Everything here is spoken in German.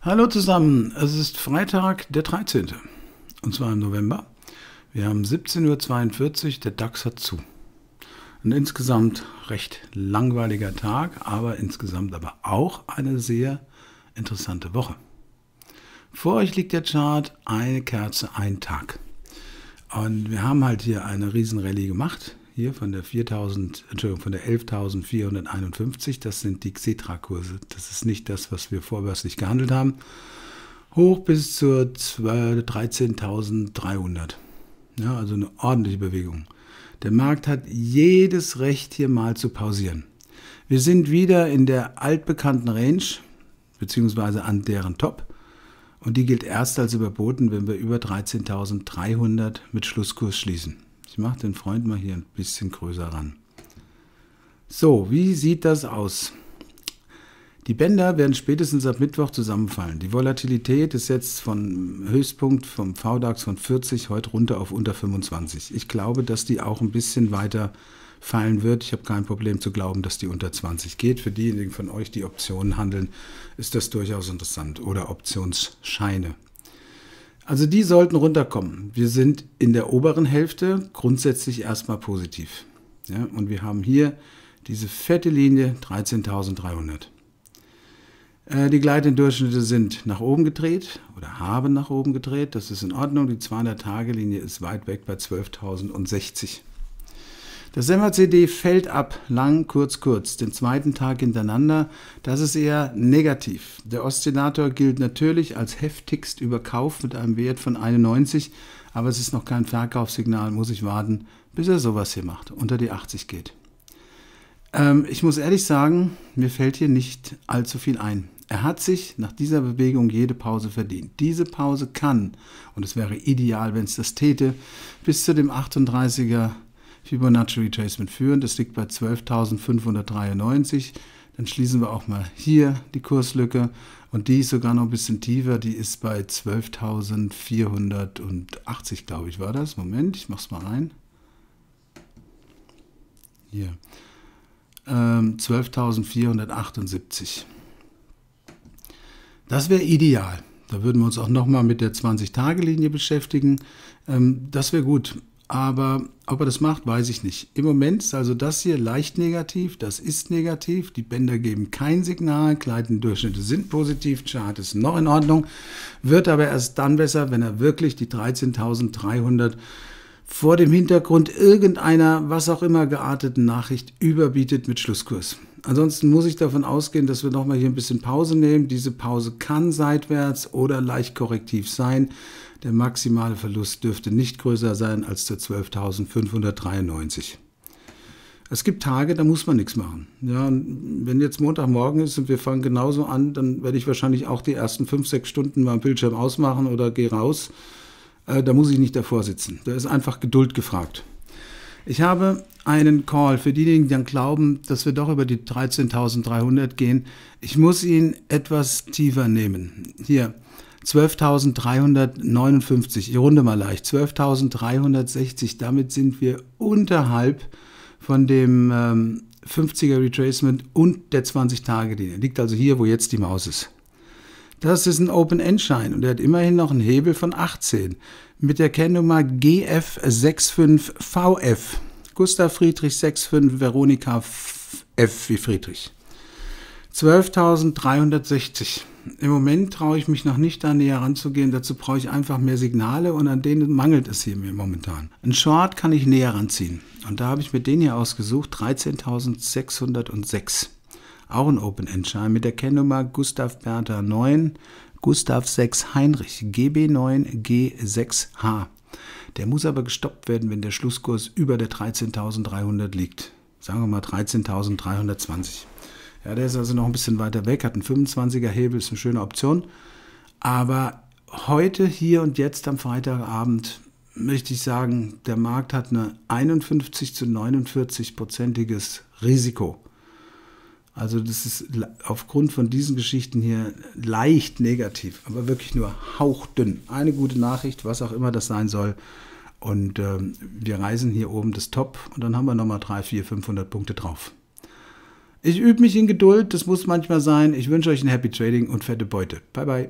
Hallo zusammen, es ist Freitag, der 13. Und zwar im November. Wir haben 17.42 Uhr, der DAX hat zu. Ein insgesamt recht langweiliger Tag, aber insgesamt aber auch eine sehr interessante Woche. Vor euch liegt der Chart, eine Kerze, ein Tag. Und wir haben halt hier eine Riesenrallye gemacht hier von der 4000, Entschuldigung, von der 11.451, das sind die Xetra-Kurse. Das ist nicht das, was wir vorbörslich gehandelt haben. Hoch bis zur 13.300. Ja, also eine ordentliche Bewegung. Der Markt hat jedes Recht, hier mal zu pausieren. Wir sind wieder in der altbekannten Range, beziehungsweise an deren Top. Und die gilt erst als überboten, wenn wir über 13.300 mit Schlusskurs schließen. Ich mache den Freund mal hier ein bisschen größer ran. So, wie sieht das aus? Die Bänder werden spätestens ab Mittwoch zusammenfallen. Die Volatilität ist jetzt vom Höchstpunkt vom VDAX von 40 heute runter auf unter 25. Ich glaube, dass die auch ein bisschen weiter fallen wird. Ich habe kein Problem zu glauben, dass die unter 20 geht. Für diejenigen von euch, die Optionen handeln, ist das durchaus interessant oder Optionsscheine. Also die sollten runterkommen. Wir sind in der oberen Hälfte grundsätzlich erstmal positiv. Ja, und wir haben hier diese fette Linie 13.300. Äh, die gleitenden Durchschnitte sind nach oben gedreht oder haben nach oben gedreht. Das ist in Ordnung. Die 200-Tage-Linie ist weit weg bei 12.060. Der Semmer-CD fällt ab, lang, kurz, kurz, den zweiten Tag hintereinander. Das ist eher negativ. Der Oszillator gilt natürlich als heftigst überkauft mit einem Wert von 91, aber es ist noch kein Verkaufssignal, muss ich warten, bis er sowas hier macht, unter die 80 geht. Ähm, ich muss ehrlich sagen, mir fällt hier nicht allzu viel ein. Er hat sich nach dieser Bewegung jede Pause verdient. Diese Pause kann, und es wäre ideal, wenn es das täte, bis zu dem 38er Fibonacci Retracement führen. Das liegt bei 12.593. Dann schließen wir auch mal hier die Kurslücke und die ist sogar noch ein bisschen tiefer. Die ist bei 12.480, glaube ich, war das. Moment, ich mache es mal rein. Hier. Ähm, 12.478. Das wäre ideal. Da würden wir uns auch nochmal mit der 20-Tage-Linie beschäftigen. Ähm, das wäre gut. Aber ob er das macht, weiß ich nicht. Im Moment ist also das hier leicht negativ, das ist negativ. Die Bänder geben kein Signal, Gleitendurchschnitte sind positiv, Chart ist noch in Ordnung, wird aber erst dann besser, wenn er wirklich die 13.300 vor dem Hintergrund irgendeiner, was auch immer gearteten Nachricht überbietet mit Schlusskurs. Ansonsten muss ich davon ausgehen, dass wir nochmal hier ein bisschen Pause nehmen. Diese Pause kann seitwärts oder leicht korrektiv sein. Der maximale Verlust dürfte nicht größer sein als der 12.593. Es gibt Tage, da muss man nichts machen. Ja, wenn jetzt Montagmorgen ist und wir fangen genauso an, dann werde ich wahrscheinlich auch die ersten 5-6 Stunden mal am Bildschirm ausmachen oder gehe raus äh, da muss ich nicht davor sitzen. Da ist einfach Geduld gefragt. Ich habe einen Call für diejenigen, die dann glauben, dass wir doch über die 13.300 gehen. Ich muss ihn etwas tiefer nehmen. Hier, 12.359, ich runde mal leicht, 12.360, damit sind wir unterhalb von dem ähm, 50er Retracement und der 20-Tage-Linie. Liegt also hier, wo jetzt die Maus ist. Das ist ein Open-End-Schein und er hat immerhin noch einen Hebel von 18 mit der Kennnummer GF65VF. Gustav Friedrich 65 Veronika F wie Friedrich. 12.360. Im Moment traue ich mich noch nicht, da näher ranzugehen. Dazu brauche ich einfach mehr Signale und an denen mangelt es hier mir momentan. Ein Short kann ich näher ranziehen. Und da habe ich mir den hier ausgesucht, 13.606 auch ein open end Schein mit der Kennnummer Gustav Bertha 9, Gustav 6 Heinrich, GB9 G6H. Der muss aber gestoppt werden, wenn der Schlusskurs über der 13.300 liegt. Sagen wir mal 13.320. Ja, der ist also noch ein bisschen weiter weg, hat einen 25er Hebel, ist eine schöne Option. Aber heute, hier und jetzt am Freitagabend möchte ich sagen, der Markt hat eine 51 zu 49 prozentiges Risiko. Also das ist aufgrund von diesen Geschichten hier leicht negativ, aber wirklich nur hauchdünn. Eine gute Nachricht, was auch immer das sein soll. Und ähm, wir reisen hier oben das Top und dann haben wir nochmal 3, 4, 500 Punkte drauf. Ich übe mich in Geduld, das muss manchmal sein. Ich wünsche euch ein Happy Trading und fette Beute. Bye, bye.